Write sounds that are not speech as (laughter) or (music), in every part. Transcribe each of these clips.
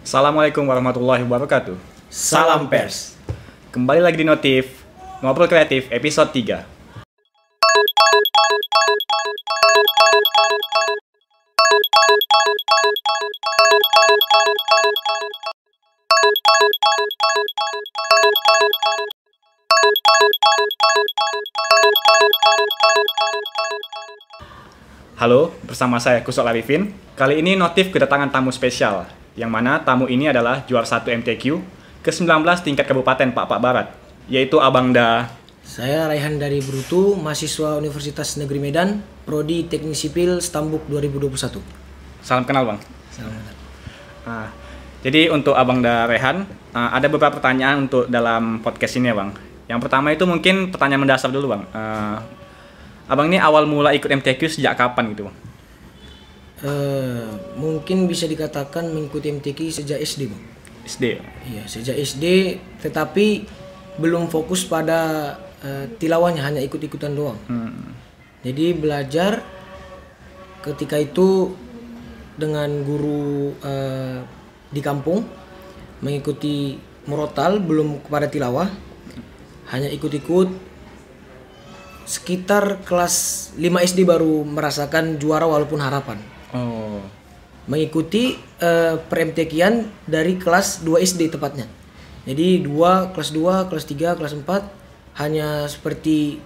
Assalamualaikum warahmatullahi wabarakatuh. Salam pers. Kembali lagi di Notif Ngobrol Kreatif episode 3. Halo, bersama saya Kusok Larifin. Kali ini Notif kedatangan tamu spesial, yang mana tamu ini adalah juara satu MTQ ke-19 tingkat kabupaten Pak Pak Barat, yaitu Abang Da. Saya Raihan dari Brutu, mahasiswa Universitas Negeri Medan, Prodi Teknik Sipil Stambuk 2021. Salam kenal Bang. Salam kenal. Nah, jadi untuk Abang Da Raihan, ah, ada beberapa pertanyaan untuk dalam podcast ini ya Bang. Yang pertama itu mungkin pertanyaan mendasar dulu Bang. Ah, abang ini awal mula ikut MTQ sejak kapan gitu Bang? Uh, mungkin bisa dikatakan mengikuti MTQ sejak SD bang. SD. Ya? Iya sejak SD, tetapi belum fokus pada uh, eh, tilawahnya hanya ikut-ikutan doang. Hmm. Jadi belajar ketika itu dengan guru uh, di kampung mengikuti murotal belum kepada tilawah, hanya ikut-ikut sekitar kelas 5 SD baru merasakan juara walaupun harapan. Oh. Mengikuti uh, peremtekian dari kelas 2 SD tepatnya. Jadi 2, kelas 2, kelas 3, kelas 4 hanya seperti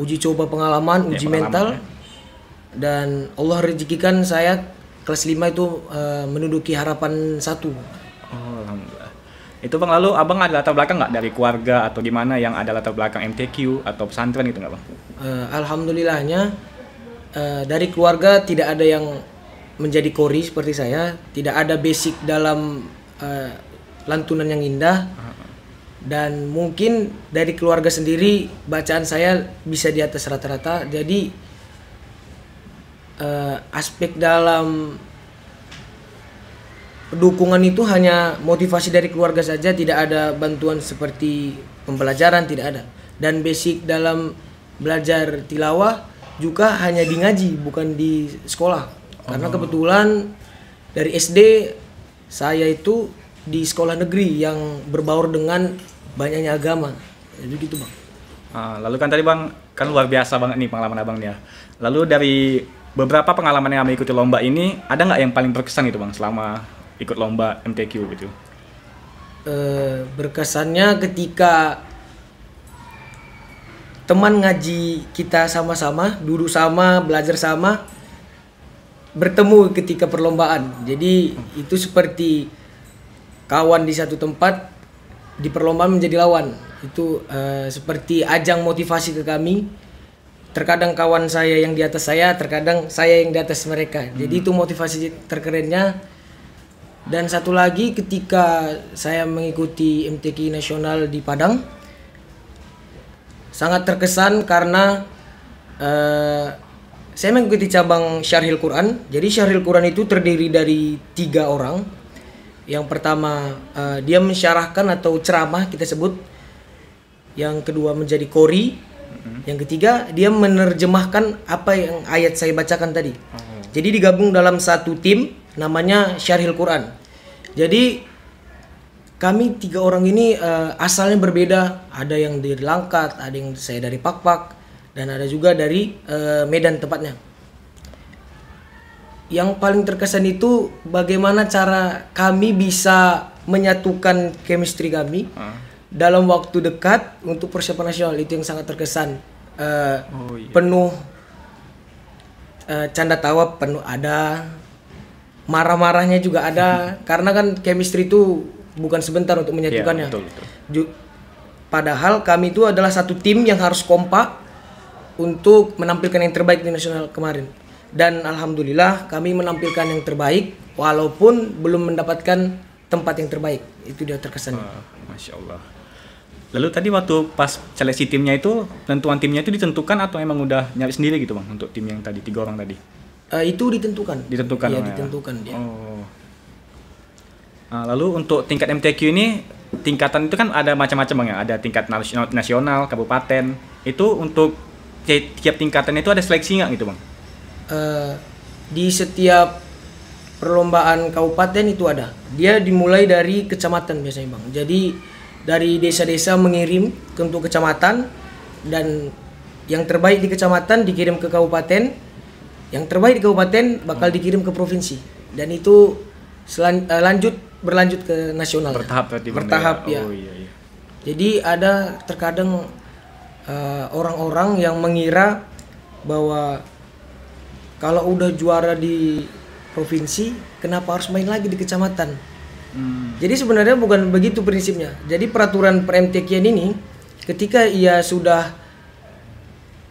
uji coba pengalaman, ya, uji ya, mental. Dan Allah rezekikan saya kelas 5 itu uh, menduduki harapan satu. Oh, alhamdulillah. Itu Bang lalu Abang ada latar belakang nggak dari keluarga atau gimana yang ada latar belakang MTQ atau pesantren gitu nggak Bang? Uh, alhamdulillahnya uh, dari keluarga tidak ada yang menjadi kori seperti saya tidak ada basic dalam uh, lantunan yang indah dan mungkin dari keluarga sendiri bacaan saya bisa di atas rata-rata jadi uh, aspek dalam dukungan itu hanya motivasi dari keluarga saja tidak ada bantuan seperti pembelajaran tidak ada dan basic dalam belajar tilawah juga hanya di ngaji bukan di sekolah karena kebetulan dari SD saya itu di sekolah negeri yang berbaur dengan banyaknya agama. Jadi ya, gitu, Bang. Ah, lalu kan tadi Bang, kan luar biasa banget nih pengalaman Abang nih ya. Lalu dari beberapa pengalaman yang Abang ikuti lomba ini, ada nggak yang paling berkesan itu Bang selama ikut lomba MTQ gitu? Eh, berkesannya ketika teman ngaji kita sama-sama, duduk sama, belajar sama, bertemu ketika perlombaan. Jadi itu seperti kawan di satu tempat di perlombaan menjadi lawan. Itu uh, seperti ajang motivasi ke kami. Terkadang kawan saya yang di atas saya, terkadang saya yang di atas mereka. Hmm. Jadi itu motivasi terkerennya. Dan satu lagi ketika saya mengikuti MTK nasional di Padang sangat terkesan karena uh, saya mengikuti cabang Syarhil Quran. Jadi Syarhil Quran itu terdiri dari tiga orang. Yang pertama uh, dia mensyarahkan atau ceramah kita sebut. Yang kedua menjadi kori. Mm-hmm. Yang ketiga dia menerjemahkan apa yang ayat saya bacakan tadi. Oh. Jadi digabung dalam satu tim namanya Syarhil Quran. Jadi kami tiga orang ini uh, asalnya berbeda. Ada yang dari Langkat, ada yang saya dari Pakpak. -Pak dan ada juga dari uh, Medan tempatnya. Yang paling terkesan itu bagaimana cara kami bisa menyatukan chemistry kami uh. dalam waktu dekat untuk persiapan nasional itu yang sangat terkesan uh, oh, iya. penuh uh, canda tawa penuh ada marah-marahnya juga ada (laughs) karena kan chemistry itu bukan sebentar untuk menyatukannya. Yeah, betul, betul. Padahal kami itu adalah satu tim yang harus kompak untuk menampilkan yang terbaik di nasional kemarin. Dan alhamdulillah kami menampilkan yang terbaik walaupun belum mendapatkan tempat yang terbaik. Itu dia terkesan. Uh, Masya Allah. Lalu tadi waktu pas seleksi timnya itu tentuan timnya itu ditentukan atau emang udah nyari sendiri gitu bang untuk tim yang tadi tiga orang tadi? Uh, itu ditentukan. Ditentukan. Iya oh ya. ditentukan ya. dia. Oh. Nah, lalu untuk tingkat MTQ ini tingkatan itu kan ada macam-macam bang ya. Ada tingkat nasional, nasional, kabupaten. Itu untuk tiap tingkatan itu ada seleksi nggak gitu bang? Uh, di setiap perlombaan kabupaten itu ada. Dia dimulai dari kecamatan biasanya bang. Jadi dari desa-desa mengirim ke untuk kecamatan dan yang terbaik di kecamatan dikirim ke kabupaten, yang terbaik di kabupaten bakal hmm. dikirim ke provinsi dan itu selan, uh, lanjut berlanjut ke nasional. Bertahap tadi. Ya? Bertahap ya. Oh, iya, iya. Jadi ada terkadang Eh, orang-orang uh, yang mengira bahwa kalau udah juara di provinsi, kenapa harus main lagi di kecamatan? Hmm. Jadi sebenarnya bukan begitu prinsipnya. Jadi peraturan PMTKN ini, ketika ia sudah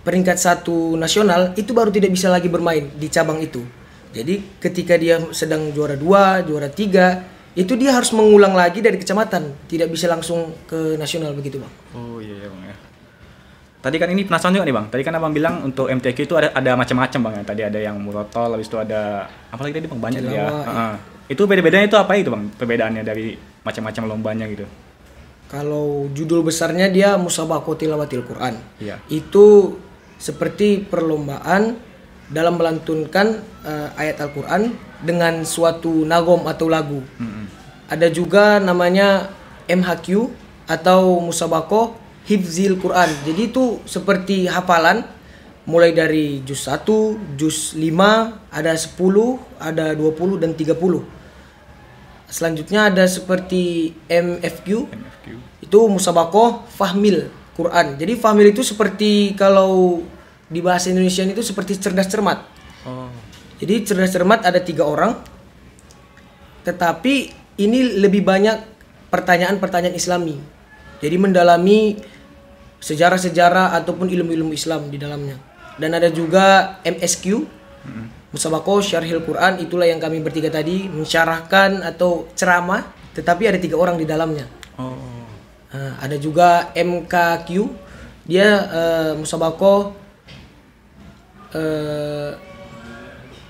peringkat satu nasional, itu baru tidak bisa lagi bermain di cabang itu. Jadi ketika dia sedang juara dua, juara tiga, itu dia harus mengulang lagi dari kecamatan, tidak bisa langsung ke nasional begitu bang. Oh. Tadi kan ini penasaran juga nih bang. Tadi kan abang bilang untuk MTQ itu ada ada macam-macam bang ya. Tadi ada yang murotol, habis itu ada apa lagi tadi bang banyak Jelawa, ya. Uh, itu beda-bedanya itu apa itu bang? Perbedaannya dari macam-macam lombanya gitu. Kalau judul besarnya dia Musabaqah Tilawatil Quran. Iya. Itu seperti perlombaan dalam melantunkan uh, ayat Al-Quran dengan suatu nagom atau lagu. -hmm. Ada juga namanya MHQ atau musabakoh hifzil Quran. Jadi itu seperti hafalan mulai dari juz 1, juz 5, ada 10, ada 20 dan 30. Selanjutnya ada seperti MFQ. MFQ. Itu musabakoh fahmil Quran. Jadi fahmil itu seperti kalau di bahasa Indonesia itu seperti cerdas cermat. Oh. Jadi cerdas cermat ada tiga orang. Tetapi ini lebih banyak pertanyaan-pertanyaan Islami jadi mendalami sejarah-sejarah ataupun ilmu-ilmu Islam di dalamnya. Dan ada juga MSQ, hmm. Musabakoh Syarhil Quran, itulah yang kami bertiga tadi mensyarahkan atau ceramah, tetapi ada tiga orang di dalamnya. Oh. Nah, ada juga MKQ, dia uh, Musabakoh uh,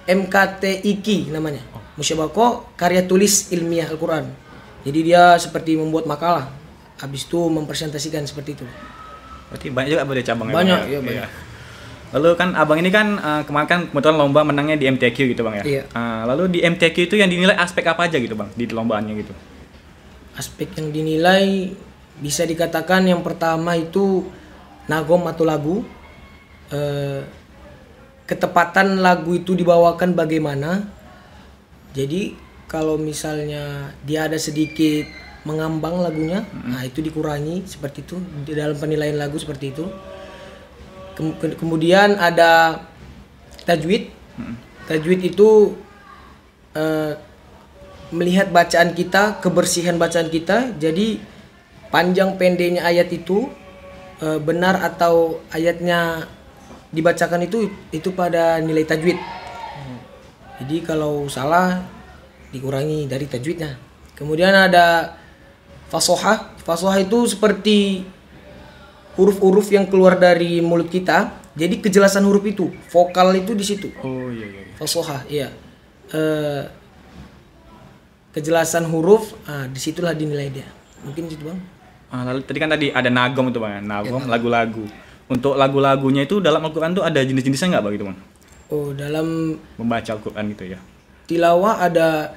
eh, MKTIK namanya. Oh. Musabako karya tulis ilmiah Al-Quran. Jadi dia seperti membuat makalah habis itu mempresentasikan seperti itu berarti banyak juga boleh cabang ya, ya? banyak ya, banyak iya. lalu kan abang ini kan uh, kemarin kan kebetulan lomba menangnya di MTQ gitu bang ya iya. uh, lalu di MTQ itu yang dinilai aspek apa aja gitu bang di lombaannya gitu aspek yang dinilai bisa dikatakan yang pertama itu nagom atau lagu uh, ketepatan lagu itu dibawakan bagaimana jadi kalau misalnya dia ada sedikit mengambang lagunya hmm. nah itu dikurangi seperti itu di dalam penilaian lagu seperti itu Kem ke kemudian ada tajwid hmm. tajwid itu uh, melihat bacaan kita kebersihan bacaan kita jadi panjang pendeknya ayat itu uh, benar atau ayatnya dibacakan itu itu pada nilai tajwid. Hmm. Jadi kalau salah dikurangi dari tajwidnya. Kemudian ada fasoha fasoha itu seperti huruf-huruf yang keluar dari mulut kita jadi kejelasan huruf itu vokal itu di situ oh iya iya fasoha iya e, kejelasan huruf ah, disitulah dinilai dia mungkin itu bang ah, lalu tadi kan tadi ada nagom itu bang ya. nagom ya, lagu-lagu untuk lagu-lagunya itu dalam Al-Quran tuh ada jenis-jenisnya nggak bang gitu, bang oh dalam membaca Al-Quran gitu ya tilawah ada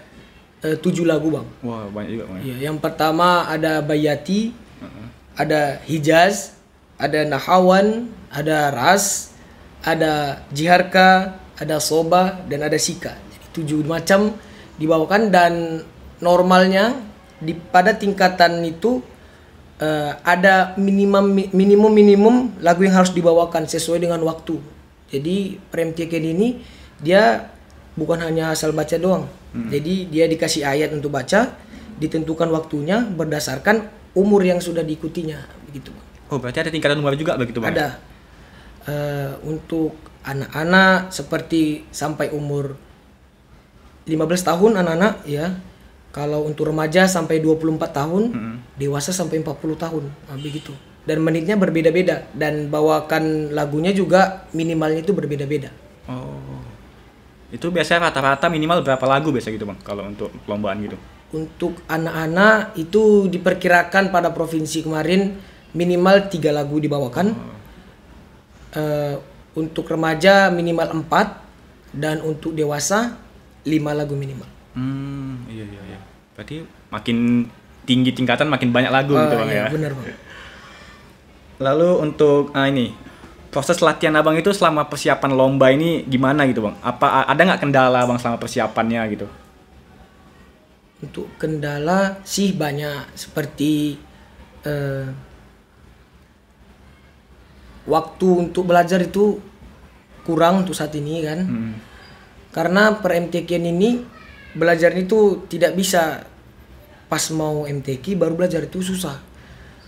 uh, tujuh lagu bang. Wah banyak juga bang. Iya, yang pertama ada Bayati, uh -huh. ada Hijaz, ada Nahawan, ada Ras, ada Jiharka, ada Soba dan ada Sika. Jadi tujuh macam dibawakan dan normalnya di pada tingkatan itu uh, ada minimum minimum minimum lagu yang harus dibawakan sesuai dengan waktu. Jadi Prem ini dia bukan hanya asal baca doang. Hmm. Jadi dia dikasih ayat untuk baca, ditentukan waktunya berdasarkan umur yang sudah diikutinya, begitu. Oh, berarti ada tingkatan umur juga begitu, Bang? Ada. Uh, untuk anak-anak seperti sampai umur 15 tahun anak-anak ya. Kalau untuk remaja sampai 24 tahun, hmm. dewasa sampai 40 tahun, nah, begitu. Dan menitnya berbeda-beda dan bawakan lagunya juga minimalnya itu berbeda-beda. Itu biasanya rata-rata minimal berapa lagu biasa gitu bang kalau untuk perlombaan gitu? Untuk anak-anak itu diperkirakan pada provinsi kemarin minimal tiga lagu dibawakan. Oh. Uh, untuk remaja minimal empat dan untuk dewasa lima lagu minimal. Hmm, iya iya iya. Berarti makin tinggi tingkatan makin banyak lagu uh, gitu bang iya, ya. Benar bang. Lalu untuk ah, ini proses latihan abang itu selama persiapan lomba ini gimana gitu bang? Apa ada nggak kendala bang selama persiapannya gitu? Untuk kendala sih banyak seperti eh, waktu untuk belajar itu kurang untuk saat ini kan, hmm. karena per MTK ini belajar itu tidak bisa pas mau MTK baru belajar itu susah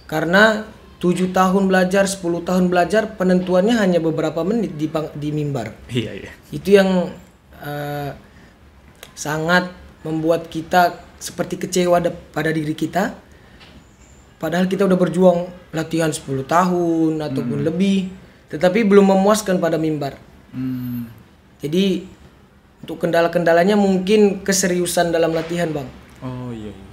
karena 7 tahun belajar, 10 tahun belajar, penentuannya hanya beberapa menit di pang, di mimbar. Iya, iya. Itu yang uh, sangat membuat kita seperti kecewa pada diri kita. Padahal kita udah berjuang latihan 10 tahun ataupun hmm. lebih, tetapi belum memuaskan pada mimbar. Hmm. Jadi untuk kendala-kendalanya mungkin keseriusan dalam latihan, Bang. Oh iya. iya.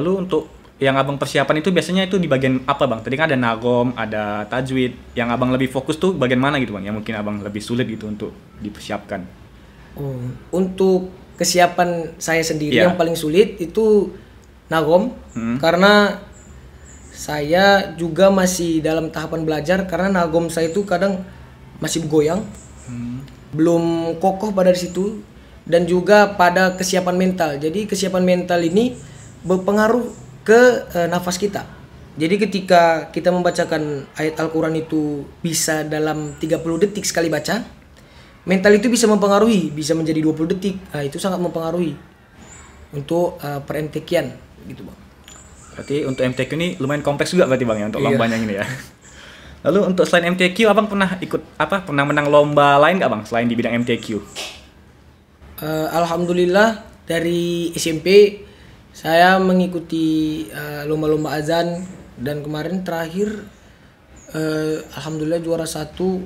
Lalu untuk yang abang persiapan itu biasanya itu di bagian apa bang? Tadi kan ada nagom, ada tajwid. Yang abang lebih fokus tuh bagian mana gitu bang? Yang mungkin abang lebih sulit gitu untuk dipersiapkan. Oh, untuk kesiapan saya sendiri yeah. yang paling sulit itu nagom hmm. karena saya juga masih dalam tahapan belajar karena nagom saya itu kadang masih goyang, hmm. belum kokoh pada situ dan juga pada kesiapan mental. Jadi kesiapan mental ini berpengaruh ke e, nafas kita. Jadi ketika kita membacakan ayat Al-Quran itu bisa dalam 30 detik sekali baca, mental itu bisa mempengaruhi, bisa menjadi 20 detik. Nah, itu sangat mempengaruhi untuk uh, per mtq gitu, Bang. Berarti untuk MTQ ini lumayan kompleks juga berarti Bang ya untuk iya. lomba yang ini ya. (laughs) Lalu untuk selain MTQ, Abang pernah ikut apa? Pernah menang lomba lain nggak Bang selain di bidang MTQ? Uh, eh, Alhamdulillah dari SMP saya mengikuti eh, lomba-lomba uh, azan dan kemarin terakhir uh, alhamdulillah juara satu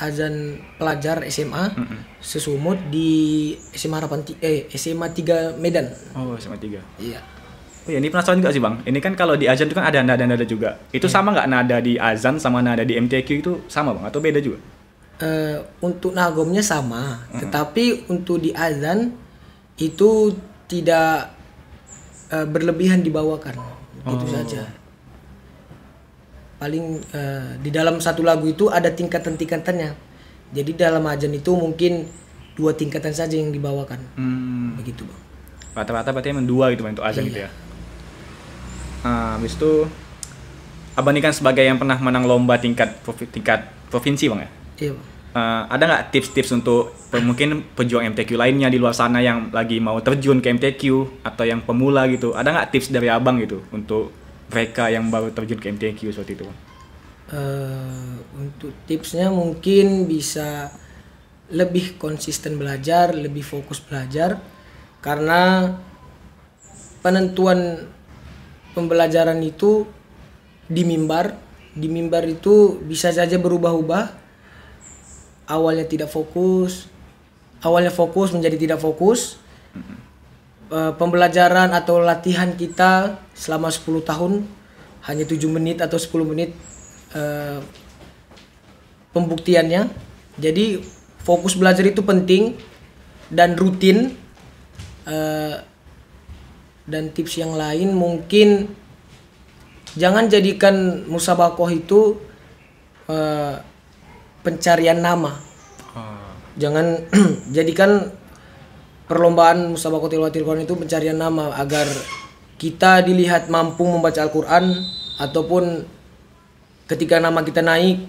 azan pelajar SMA mm -hmm. sesumut di SMA Harapan eh SMA 3 Medan. Oh, SMA 3. Iya. Oh, ya, ini penasaran juga sih, Bang. Ini kan kalau di azan itu kan ada nada nada juga. Itu yeah. sama nggak nada di azan sama nada di MTQ itu sama, Bang, atau beda juga? Uh, untuk nagomnya sama, mm -hmm. tetapi untuk di azan itu tidak uh, berlebihan dibawakan gitu oh. saja paling uh, di dalam satu lagu itu ada tingkatan-tingkatannya jadi dalam ajan itu mungkin dua tingkatan saja yang dibawakan hmm. begitu bang rata-rata berarti emang dua gitu bang untuk ajan gitu iya. gitu ya uh, habis itu abang ini kan sebagai yang pernah menang lomba tingkat tingkat provinsi bang ya iya bang uh, ada nggak tips-tips untuk mungkin pejuang MTQ lainnya di luar sana yang lagi mau terjun ke MTQ atau yang pemula gitu ada nggak tips dari abang gitu untuk mereka yang baru terjun ke MTQ seperti itu uh, untuk tipsnya mungkin bisa lebih konsisten belajar lebih fokus belajar karena penentuan pembelajaran itu di mimbar di mimbar itu bisa saja berubah-ubah awalnya tidak fokus, awalnya fokus menjadi tidak fokus. Uh, pembelajaran atau latihan kita selama 10 tahun hanya 7 menit atau 10 menit uh, pembuktiannya. Jadi fokus belajar itu penting dan rutin. Uh, dan tips yang lain mungkin jangan jadikan musabakoh itu uh, pencarian nama. Hmm. Jangan (clears throat) jadikan perlombaan musabaqah Watil Quran itu pencarian nama agar kita dilihat mampu membaca Al-Qur'an ataupun ketika nama kita naik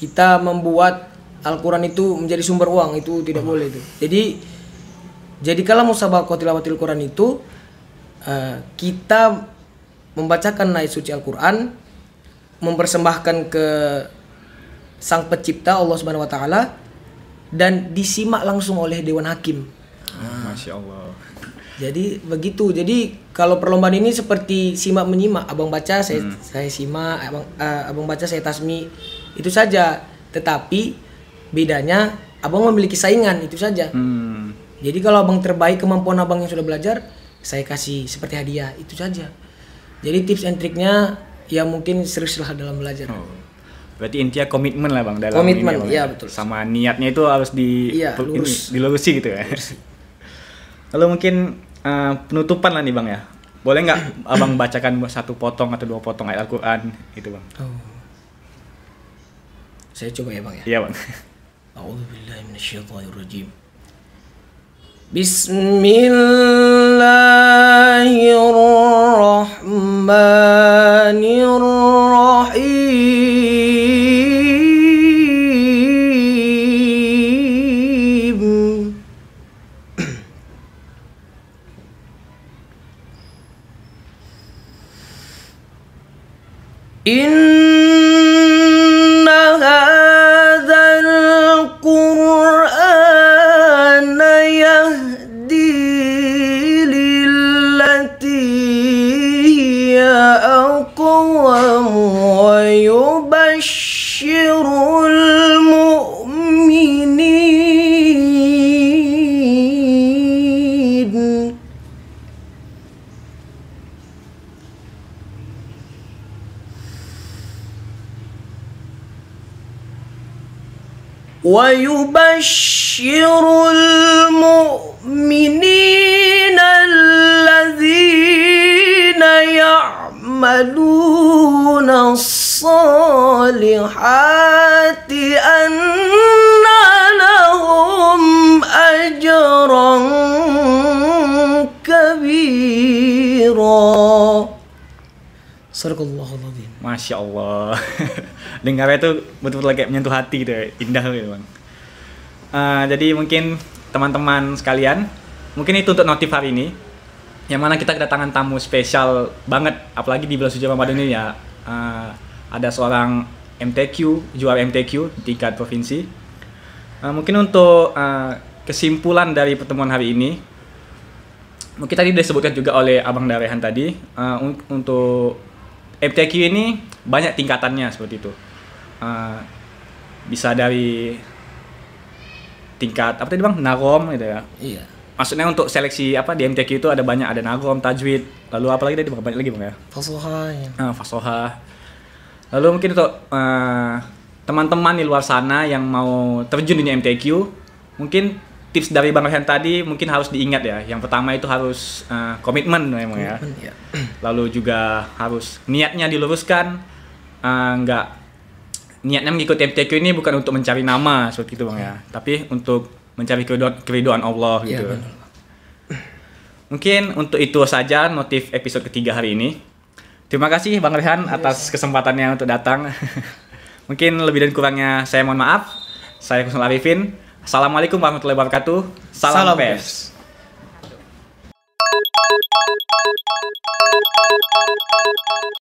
kita membuat Al-Qur'an itu menjadi sumber uang itu tidak hmm. boleh itu. Jadi jadi kalau musabaqah Quran itu uh, kita membacakan naik suci Al-Qur'an mempersembahkan ke sang pencipta Allah Subhanahu wa taala dan disimak langsung oleh dewan hakim. Ah, Masya Allah. Jadi begitu. Jadi kalau perlombaan ini seperti simak menyimak, abang baca saya hmm. saya simak, abang uh, abang baca saya tasmi. Itu saja. Tetapi bedanya abang memiliki saingan itu saja. Hmm. Jadi kalau abang terbaik kemampuan abang yang sudah belajar, saya kasih seperti hadiah itu saja. Jadi tips and triknya ya mungkin seriuslah dalam belajar. Oh. Berarti intinya komitmen lah bang dalam komitmen, ini, iya, ya, betul. Sama niatnya itu harus di iya, lurus. dilurusi gitu ya. (laughs) Lalu mungkin uh, penutupan lah nih bang ya. Boleh nggak (clears throat) abang bacakan satu potong atau dua potong ayat Al-Quran itu bang? Oh. Saya coba ya bang ya. Iya bang. (laughs) Bismillah القوم ويبشر المؤمنين ويبشر المؤمنين يعملون الصالحات أن لهم أجرا كبيرا Surga Allah Masya Allah (laughs) Dengar itu betul-betul kayak menyentuh hati gitu ya. Indah gitu bang uh, Jadi mungkin teman-teman sekalian Mungkin itu untuk notif hari ini yang mana kita kedatangan tamu spesial banget apalagi di bulan suci Ramadan ini ya uh, ada seorang MTQ juara MTQ tingkat provinsi uh, mungkin untuk uh, kesimpulan dari pertemuan hari ini mungkin tadi disebutkan juga oleh Abang Darehan tadi uh, untuk MTQ ini banyak tingkatannya seperti itu uh, bisa dari tingkat apa tadi bang narom gitu ya iya maksudnya untuk seleksi apa di MTQ itu ada banyak ada nagom tajwid lalu apa lagi tadi banyak lagi bang ya fasoha ya. Uh, fasoha lalu mungkin untuk teman eh, teman-teman di luar sana yang mau terjun di MTQ mungkin tips dari bang Rehan tadi mungkin harus diingat ya yang pertama itu harus uh, komitmen memang ya. ya iya. (clears throat) lalu juga harus niatnya diluruskan eh, nggak niatnya mengikuti MTQ ini bukan untuk mencari nama seperti itu bang ya tapi untuk mencari keriduan, keriduan Allah iya, gitu. Mungkin untuk itu saja notif episode ketiga hari ini. Terima kasih Bang Rehan atas kesempatannya untuk datang. (laughs) Mungkin lebih dan kurangnya saya mohon maaf. Saya Kusnul Arifin. Assalamualaikum warahmatullahi wabarakatuh. Salam, Salam pers. pers.